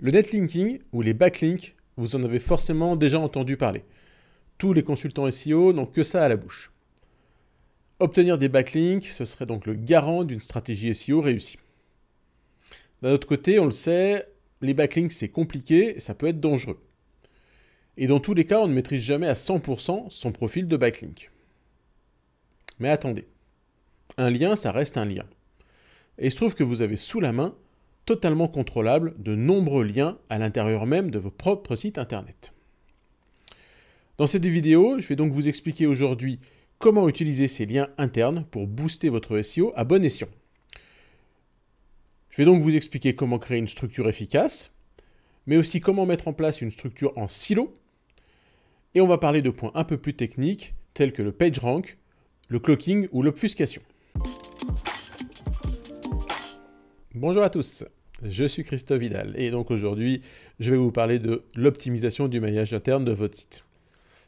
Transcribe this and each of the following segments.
Le netlinking ou les backlinks, vous en avez forcément déjà entendu parler. Tous les consultants SEO n'ont que ça à la bouche. Obtenir des backlinks, ce serait donc le garant d'une stratégie SEO réussie. D'un autre côté, on le sait, les backlinks c'est compliqué et ça peut être dangereux. Et dans tous les cas, on ne maîtrise jamais à 100% son profil de backlink. Mais attendez, un lien ça reste un lien. Et il se trouve que vous avez sous la main totalement contrôlable de nombreux liens à l'intérieur même de vos propres sites internet. Dans cette vidéo, je vais donc vous expliquer aujourd'hui comment utiliser ces liens internes pour booster votre SEO à bon escient. Je vais donc vous expliquer comment créer une structure efficace, mais aussi comment mettre en place une structure en silo. Et on va parler de points un peu plus techniques tels que le PageRank, le clocking ou l'obfuscation. Bonjour à tous je suis Christophe Vidal et donc aujourd'hui je vais vous parler de l'optimisation du maillage interne de votre site.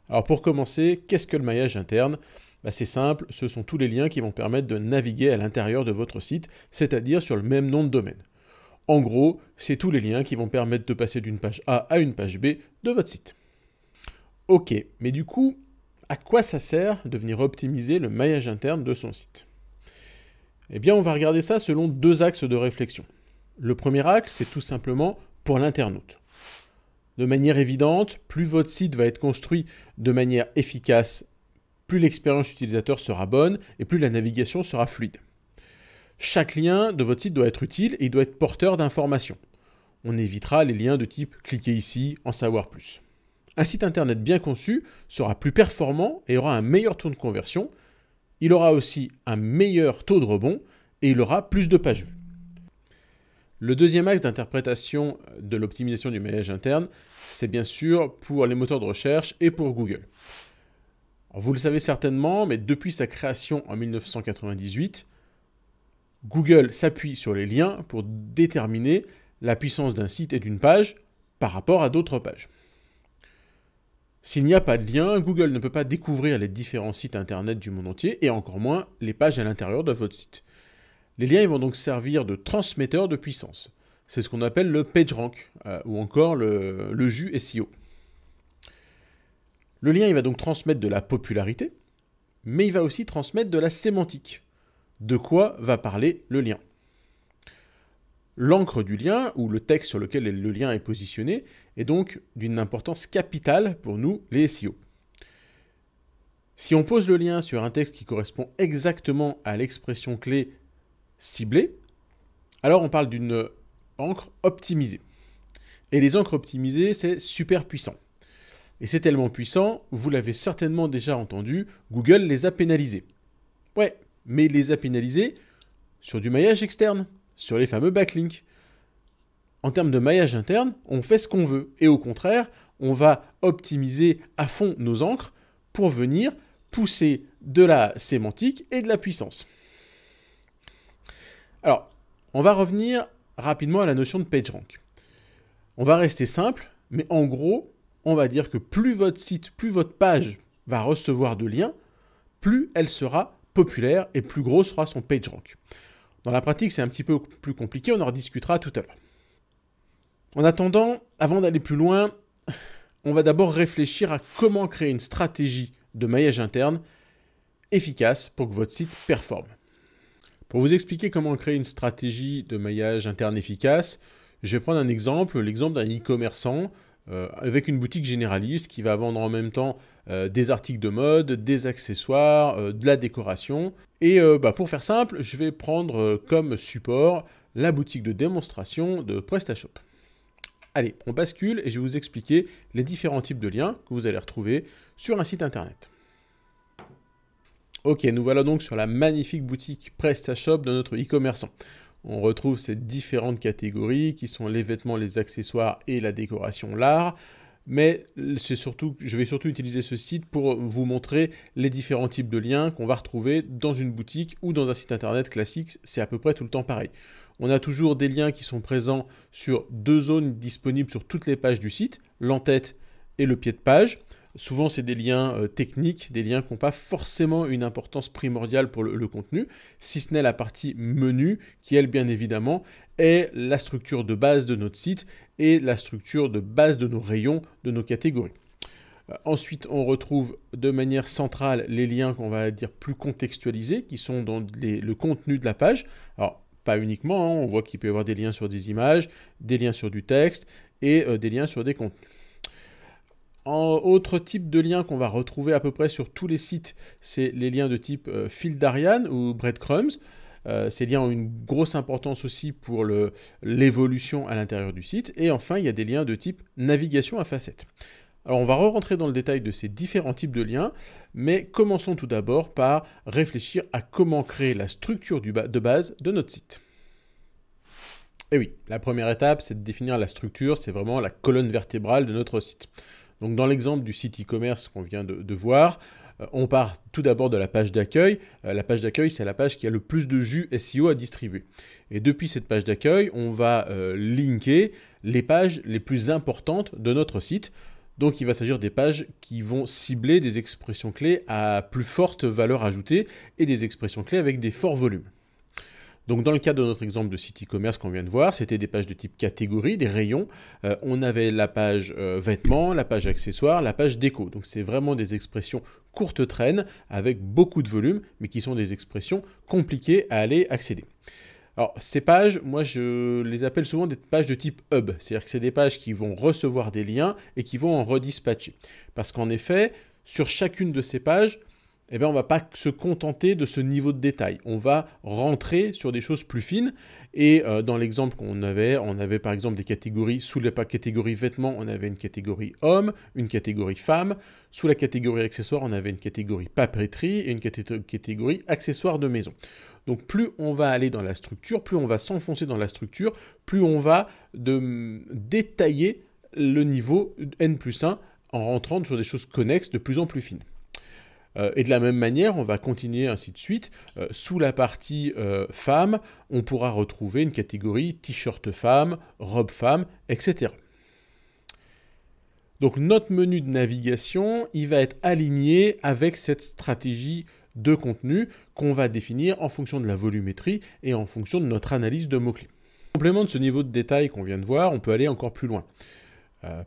Alors pour commencer, qu'est-ce que le maillage interne bah, C'est simple, ce sont tous les liens qui vont permettre de naviguer à l'intérieur de votre site, c'est-à-dire sur le même nom de domaine. En gros, c'est tous les liens qui vont permettre de passer d'une page A à une page B de votre site. Ok, mais du coup, à quoi ça sert de venir optimiser le maillage interne de son site Eh bien on va regarder ça selon deux axes de réflexion. Le premier acte, c'est tout simplement pour l'internaute. De manière évidente, plus votre site va être construit de manière efficace, plus l'expérience utilisateur sera bonne et plus la navigation sera fluide. Chaque lien de votre site doit être utile et il doit être porteur d'informations. On évitera les liens de type cliquez ici, en savoir plus. Un site internet bien conçu sera plus performant et aura un meilleur taux de conversion. Il aura aussi un meilleur taux de rebond et il aura plus de pages vues. Le deuxième axe d'interprétation de l'optimisation du maillage interne, c'est bien sûr pour les moteurs de recherche et pour Google. vous le savez certainement, mais depuis sa création en 1998, Google s'appuie sur les liens pour déterminer la puissance d'un site et d'une page par rapport à d'autres pages. S'il n'y a pas de lien, Google ne peut pas découvrir les différents sites Internet du monde entier et encore moins les pages à l'intérieur de votre site. Les liens vont donc servir de transmetteur de puissance. C'est ce qu'on appelle le PageRank euh, ou encore le, jus SEO. Le lien va donc transmettre de la popularité, mais il va aussi transmettre de la sémantique. De quoi va parler le lien L'encre du lien, ou le texte sur lequel le lien est positionné, est donc d'une importance capitale pour nous, les SEO. Si on pose le lien sur un texte qui correspond exactement à l'expression clé ciblé alors on parle d'une encre optimisée. Et les encres optimisées, c'est super puissant. Et c'est tellement puissant, vous l'avez certainement déjà entendu, Google les a pénalisés. Ouais, mais il les a pénalisés sur du maillage externe, sur les fameux backlinks. En termes de maillage interne, on fait ce qu'on veut. Et au contraire, on va optimiser à fond nos encres pour venir pousser de la sémantique et de la puissance. Alors, on va revenir rapidement à la notion de PageRank. On va rester simple, mais en gros, on va dire que plus votre site, plus votre page va recevoir de liens, plus elle sera populaire et plus gros sera son PageRank. Dans la pratique, c'est un petit peu plus compliqué, on en rediscutera tout à l'heure. En attendant, avant d'aller plus loin, on va d'abord réfléchir à comment créer une stratégie de maillage interne efficace pour que votre site performe. Pour vous expliquer comment créer une stratégie de maillage interne efficace, je vais prendre un exemple, l'exemple d'un e-commerçant euh, avec une boutique généraliste qui va vendre en même temps euh, des articles de mode, des accessoires, euh, de la décoration. Et bah, pour faire simple, je vais prendre comme support la boutique de démonstration de PrestaShop. Allez, on bascule et je vais vous expliquer les différents types de liens que vous allez retrouver sur un site internet. Ok, nous voilà donc sur la magnifique boutique PrestaShop de notre e-commerçant. On retrouve ces différentes catégories qui sont les vêtements, les accessoires et la décoration, l'art. Mais c'est surtout, je vais surtout utiliser ce site pour vous montrer les différents types de liens qu'on va retrouver dans une boutique ou dans un site internet classique. C'est à peu près tout le temps pareil. On a toujours des liens qui sont présents sur deux zones disponibles sur toutes les pages du site, l'entête et le pied de page. Souvent, c'est des liens euh, techniques, des liens qui n'ont pas forcément une importance primordiale pour le, contenu, si ce n'est la partie menu, qui elle, bien évidemment, est la structure de base de notre site et la structure de base de nos rayons, de nos catégories. Euh, ensuite, on retrouve de manière centrale les liens qu'on va dire plus contextualisés, qui sont dans le contenu de la page. Alors, pas uniquement, hein, on voit qu'il peut y avoir des liens sur des images, des liens sur du texte et euh, des liens sur des contenus autre type de lien qu'on va retrouver à peu près sur tous les sites, c'est les liens de type euh, fil d'Ariane ou breadcrumbs. Euh, ces liens ont une grosse importance aussi pour l'évolution à l'intérieur du site. Et enfin, il y a des liens de type navigation à facettes. Alors on va re-rentrer dans le détail de ces différents types de liens, mais commençons tout d'abord par réfléchir à comment créer la structure de base de notre site. Et oui, la première étape, c'est de définir la structure, c'est vraiment la colonne vertébrale de notre site. Donc dans l'exemple du site e-commerce qu'on vient de, voir, euh, on part tout d'abord de la page d'accueil. Euh, la page d'accueil, c'est la page qui a le plus de jus SEO à distribuer. Et depuis cette page d'accueil, on va euh, linker les pages les plus importantes de notre site. Donc il va s'agir des pages qui vont cibler des expressions clés à plus forte valeur ajoutée et des expressions clés avec des forts volumes. Donc dans le cas de notre exemple de site e-commerce qu'on vient de voir, c'était des pages de type catégorie, des rayons. Euh, on avait la page euh, vêtements, la page accessoires, la page déco. Donc c'est vraiment des expressions courtes traînes avec beaucoup de volume, mais qui sont des expressions compliquées à aller accéder. Alors, ces pages, moi, je les appelle souvent des pages de type hub. C'est-à-dire que c'est des pages qui vont recevoir des liens et qui vont en redispatcher. Parce qu'en effet, sur chacune de ces pages, eh ben, on ne va pas se contenter de ce niveau de détail. On va rentrer sur des choses plus fines. Et euh, dans l'exemple qu'on avait, on avait par exemple des catégories. Sous la catégorie vêtements, on avait une catégorie homme, une catégorie femme. Sous la catégorie accessoires, on avait une catégorie papeterie et une catégorie accessoires de maison. Donc plus on va aller dans la structure, plus on va s'enfoncer dans la structure, plus on va de, détailler le niveau N plus 1 en rentrant sur des choses connexes de plus en plus fines. Euh, et de la même manière, on va continuer ainsi de suite. Euh, sous la partie euh, femme, on pourra retrouver une catégorie t-shirt femme, robe femme, etc. Donc notre menu de navigation, il va être aligné avec cette stratégie de contenu qu'on va définir en fonction de la volumétrie et en fonction de notre analyse de mots-clés. complément de ce niveau de détail qu'on vient de voir, on peut aller encore plus loin.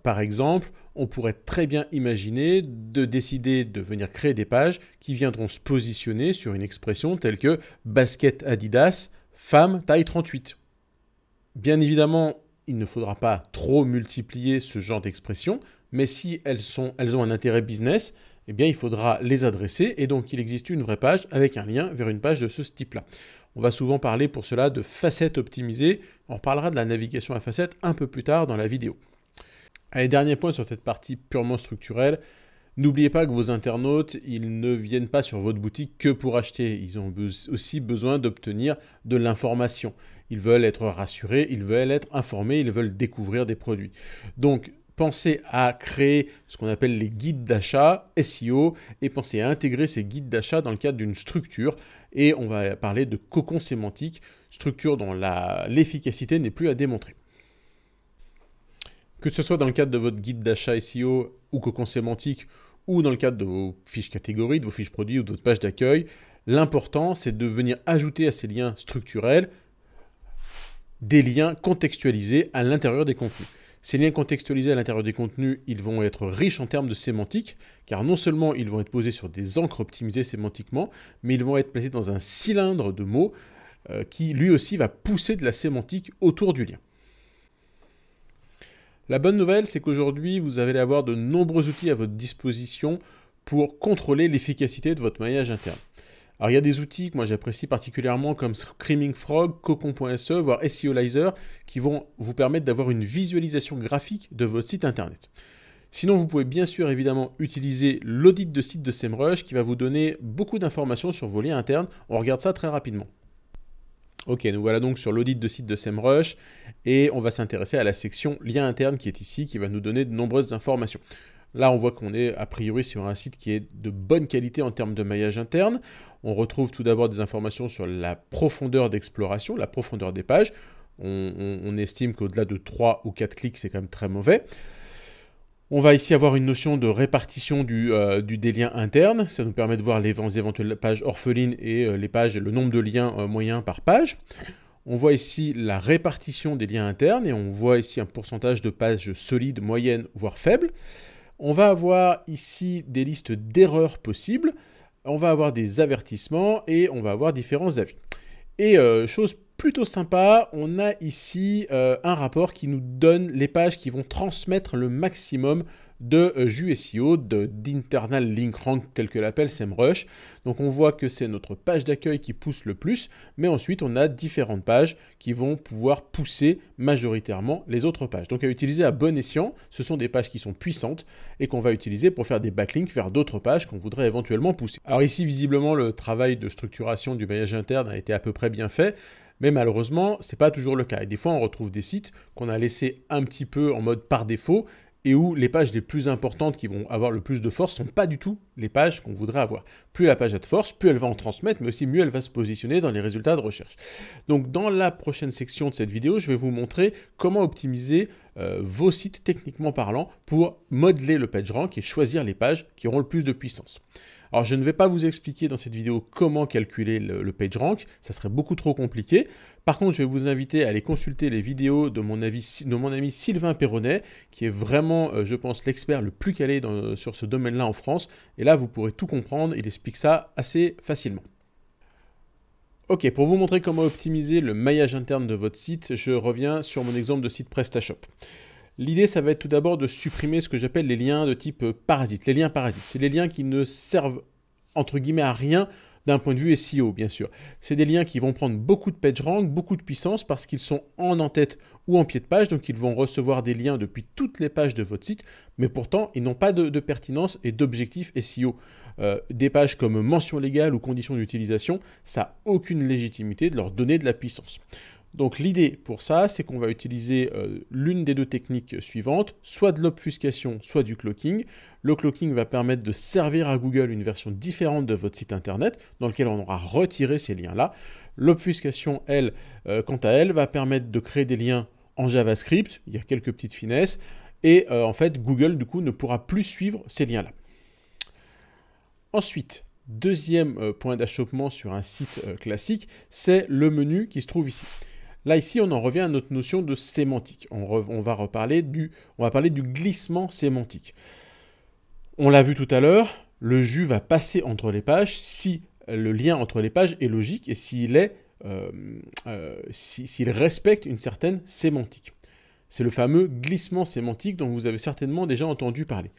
par exemple, on pourrait très bien imaginer de décider de venir créer des pages qui viendront se positionner sur une expression telle que basket Adidas, femme taille 38. Bien évidemment, il ne faudra pas trop multiplier ce genre d'expression, mais si elles, sont, elles ont un intérêt business, eh bien il faudra les adresser et donc il existe une vraie page avec un lien vers une page de ce type-là. On va souvent parler pour cela de facettes optimisées, on parlera de la navigation à facettes un peu plus tard dans la vidéo. Allez, dernier point sur cette partie purement structurelle. N'oubliez pas que vos internautes, ils ne viennent pas sur votre boutique que pour acheter. Ils ont aussi besoin d'obtenir de l'information. Ils veulent être rassurés, ils veulent être informés, ils veulent découvrir des produits. Donc, pensez à créer ce qu'on appelle les guides d'achat SEO et pensez à intégrer ces guides d'achat dans le cadre d'une structure. Et on va parler de cocon sémantique, structure dont l'efficacité n'est plus à démontrer. Que ce soit dans le cadre de votre guide d'achat SEO ou cocon sémantique, ou dans le cadre de vos fiches catégories, de vos fiches produits ou de votre page d'accueil, l'important c'est de venir ajouter à ces liens structurels des liens contextualisés à l'intérieur des contenus. Ces liens contextualisés à l'intérieur des contenus, ils vont être riches en termes de sémantique, car non seulement ils vont être posés sur des encres optimisées sémantiquement, mais ils vont être placés dans un cylindre de mots euh, qui lui aussi va pousser de la sémantique autour du lien. La bonne nouvelle, c'est qu'aujourd'hui, vous allez avoir de nombreux outils à votre disposition pour contrôler l'efficacité de votre maillage interne. Alors il y a des outils que moi j'apprécie particulièrement comme Screaming Frog, Cocon.se, voire SEOlizer, qui vont vous permettre d'avoir une visualisation graphique de votre site internet. Sinon, vous pouvez bien sûr évidemment utiliser l'audit de site de SEMrush qui va vous donner beaucoup d'informations sur vos liens internes. On regarde ça très rapidement. Ok, nous voilà donc sur l'audit de site de SEMrush et on va s'intéresser à la section lien interne qui est ici, qui va nous donner de nombreuses informations. Là, on voit qu'on est a priori sur un site qui est de bonne qualité en termes de maillage interne. On retrouve tout d'abord des informations sur la profondeur d'exploration, la profondeur des pages. on estime qu'au-delà de 3 ou 4 clics, c'est quand même très mauvais. On va ici avoir une notion de répartition du, euh, du des liens internes. Ça nous permet de voir les éventuelles pages orphelines et euh, les pages, le nombre de liens euh, moyens par page. On voit ici la répartition des liens internes et on voit ici un pourcentage de pages solides, moyennes, voire faibles. On va avoir ici des listes d'erreurs possibles. On va avoir des avertissements et on va avoir différents avis. Et chose plutôt sympa. On a ici euh, un rapport qui nous donne les pages qui vont transmettre le maximum de euh, jus SEO, d'internal link rank tel que l'appelle SEMrush. Donc on voit que c'est notre page d'accueil qui pousse le plus, mais ensuite on a différentes pages qui vont pouvoir pousser majoritairement les autres pages. Donc à utiliser à bon escient, ce sont des pages qui sont puissantes et qu'on va utiliser pour faire des backlinks vers d'autres pages qu'on voudrait éventuellement pousser. Alors ici visiblement le travail de structuration du maillage interne a été à peu près bien fait mais malheureusement, ce n'est pas toujours le cas. Et des fois, on retrouve des sites qu'on a laissés un petit peu en mode par défaut et où les pages les plus importantes qui vont avoir le plus de force sont pas du tout les pages qu'on voudrait avoir. Plus la page a de force, plus elle va en transmettre, mais aussi mieux elle va se positionner dans les résultats de recherche. Donc dans la prochaine section de cette vidéo, je vais vous montrer comment optimiser euh, vos sites techniquement parlant pour modeler le page rank et choisir les pages qui auront le plus de puissance. Alors je ne vais pas vous expliquer dans cette vidéo comment calculer le, PageRank, ça serait beaucoup trop compliqué. Par contre, je vais vous inviter à aller consulter les vidéos de mon, ami Sylvain Perronnet, qui est vraiment, euh, je pense, l'expert le plus calé sur ce domaine-là en France. Et là, vous pourrez tout comprendre, il explique ça assez facilement. Ok, pour vous montrer comment optimiser le maillage interne de votre site, je reviens sur mon exemple de site PrestaShop. L'idée, ça va être tout d'abord de supprimer ce que j'appelle les liens de type euh, parasite. Les liens parasites, c'est les liens qui ne servent entre guillemets à rien d'un point de vue SEO, bien sûr. C'est des liens qui vont prendre beaucoup de page rank, beaucoup de puissance parce qu'ils sont en en-tête ou en pied de page, donc ils vont recevoir des liens depuis toutes les pages de votre site, mais pourtant ils n'ont pas de, pertinence et d'objectif SEO. Euh, des pages comme mention légale ou conditions d'utilisation, ça n'a aucune légitimité de leur donner de la puissance. Donc l'idée pour ça, c'est qu'on va utiliser euh, l'une des deux techniques suivantes, soit de l'obfuscation, soit du cloaking. Le cloaking va permettre de servir à Google une version différente de votre site internet dans lequel on aura retiré ces liens-là. L'obfuscation, elle, euh, quant à elle, va permettre de créer des liens en JavaScript, il y a quelques petites finesses, et euh, en fait Google du coup ne pourra plus suivre ces liens-là. Ensuite, deuxième point d'achoppement sur un site classique, c'est le menu qui se trouve ici. Là, ici, on en revient à notre notion de sémantique. On, va reparler du, on va parler du glissement sémantique. On l'a vu tout à l'heure, le jus va passer entre les pages si le lien entre les pages est logique et s'il est, euh, euh, s'il respecte une certaine sémantique. C'est le fameux glissement sémantique dont vous avez certainement déjà entendu parler.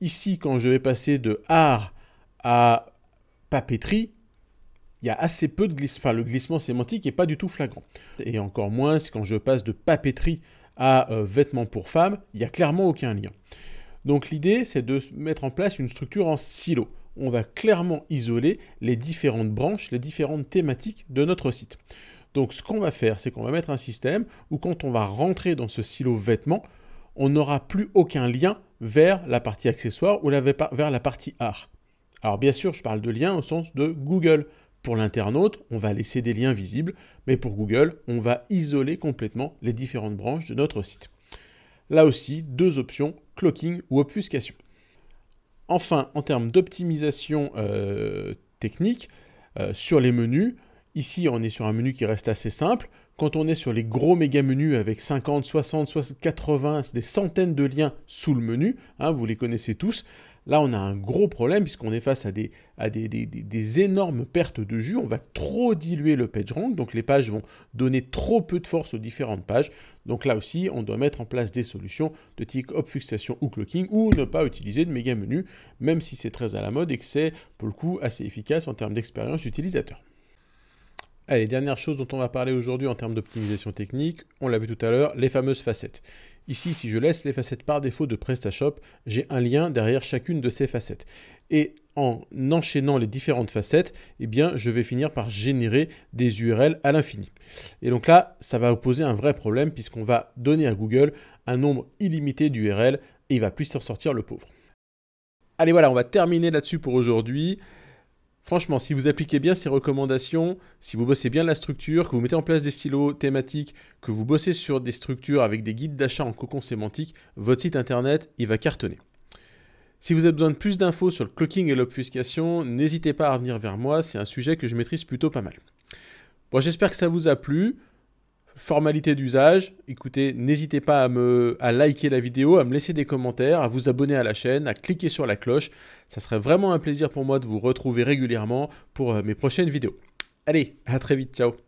Ici, quand je vais passer de art à papeterie, il y a assez peu de glissement, enfin le glissement sémantique n'est pas du tout flagrant. Et encore moins quand je passe de papeterie à euh, vêtements pour femmes, il n'y a clairement aucun lien. Donc l'idée, c'est de mettre en place une structure en silo. On va clairement isoler les différentes branches, les différentes thématiques de notre site. Donc ce qu'on va faire, c'est qu'on va mettre un système où quand on va rentrer dans ce silo vêtements, on n'aura plus aucun lien vers la partie accessoire ou vers la partie art. Alors bien sûr, je parle de lien au sens de Google, pour l'internaute, on va laisser des liens visibles, mais pour Google, on va isoler complètement les différentes branches de notre site. Là aussi, deux options, clocking ou obfuscation. Enfin, en termes d'optimisation euh, technique, euh, sur les menus, ici on est sur un menu qui reste assez simple. Quand on est sur les gros méga menus avec 50, 60, 80, des centaines de liens sous le menu, hein, vous les connaissez tous, Là, on a un gros problème puisqu'on est face à, des, énormes pertes de jus. On va trop diluer le PageRank, donc les pages vont donner trop peu de force aux différentes pages. Donc là aussi, on doit mettre en place des solutions de type obfixation ou clocking ou ne pas utiliser de méga menu, même si c'est très à la mode et que c'est pour le coup assez efficace en termes d'expérience utilisateur. Allez, dernière chose dont on va parler aujourd'hui en termes d'optimisation technique, on l'a vu tout à l'heure, les fameuses facettes. Ici, si je laisse les facettes par défaut de PrestaShop, j'ai un lien derrière chacune de ces facettes. Et en enchaînant les différentes facettes, eh bien, je vais finir par générer des URL à l'infini. Et donc là, ça va poser un vrai problème puisqu'on va donner à Google un nombre illimité d'URL et il va plus s'en sortir le pauvre. Allez voilà, on va terminer là-dessus pour aujourd'hui. Franchement, si vous appliquez bien ces recommandations, si vous bossez bien la structure, que vous mettez en place des stylos thématiques, que vous bossez sur des structures avec des guides d'achat en cocon sémantique, votre site internet, il va cartonner. Si vous avez besoin de plus d'infos sur le clocking et l'obfuscation, n'hésitez pas à revenir vers moi, c'est un sujet que je maîtrise plutôt pas mal. Bon, j'espère que ça vous a plu formalité d'usage. Écoutez, n'hésitez pas à me à liker la vidéo, à me laisser des commentaires, à vous abonner à la chaîne, à cliquer sur la cloche. Ça serait vraiment un plaisir pour moi de vous retrouver régulièrement pour euh, mes prochaines vidéos. Allez, à très vite, ciao